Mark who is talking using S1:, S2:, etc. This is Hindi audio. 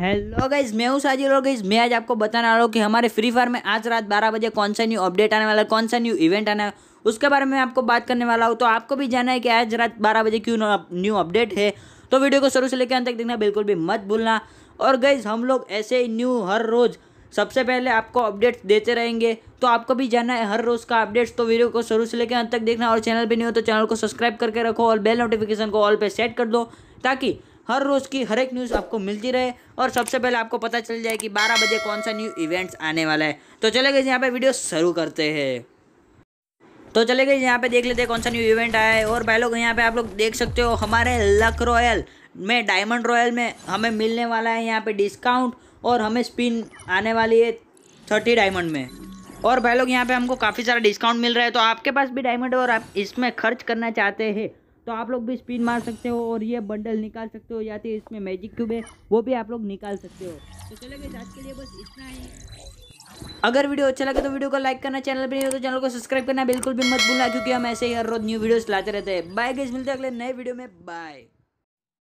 S1: हेलो तो गाइज मैं हूँ साजिल और गाइज मैं आज आपको बताने वाला हूँ कि हमारे फ्री फायर में आज रात 12 बजे कौन सा न्यू अपडेट आने वाला है कौन सा न्यू इवेंट आना है उसके बारे में आपको बात करने वाला हूँ तो आपको भी जाना है कि आज रात 12 बजे क्यों न्यू अपडेट है तो वीडियो को शुरू से लेकर अंत तक देखना बिल्कुल भी मत भूलना और गाइज हम लोग ऐसे ही न्यू हर रोज़ सबसे पहले आपको अपडेट्स देते रहेंगे तो आपको भी जानना है हर रोज़ का अपडेट्स तो वीडियो को शुरू से लेकर अंत तक देखना और चैनल पर नहीं हो तो चैनल को सब्सक्राइब करके रखो और बेल नोटिफिकेशन को ऑल पे सेट कर दो ताकि हर रोज़ की हर एक न्यूज़ आपको मिलती रहे और सबसे पहले आपको पता चल जाए कि बारह बजे कौन सा न्यू इवेंट्स आने वाला है तो चले गए यहाँ पर वीडियो शुरू करते हैं तो चले गए यहाँ पे देख लेते हैं कौन सा न्यू इवेंट आया है और भाई लोग यहाँ पे आप लोग देख सकते हो हमारे लक रॉयल में डायमंड रॉयल में हमें मिलने वाला है यहाँ पे डिस्काउंट और हमें स्पिन आने वाली है थर्टी डायमंड में और भाई लोग यहाँ पे हमको काफ़ी सारा डिस्काउंट मिल रहा है तो आपके पास भी डायमंड और आप इसमें खर्च करना चाहते हैं तो आप लोग भी स्पिन मार सकते हो और ये बंडल निकाल सकते हो या फिर तो इसमें मैजिक क्यूब है वो भी आप लोग निकाल सकते हो तो चलेंगे आज के लिए बस इतना ही अगर वीडियो अच्छा लगे तो वीडियो को लाइक करना चैनल पर नहीं हो तो चैनल को सब्सक्राइब करना बिल्कुल भी मत भूलना क्योंकि हम ऐसे ही हर रोज न्यू वीडियोस लाते रहते हैं बाय गेस मिलते हैं अगले नए वीडियो में बाय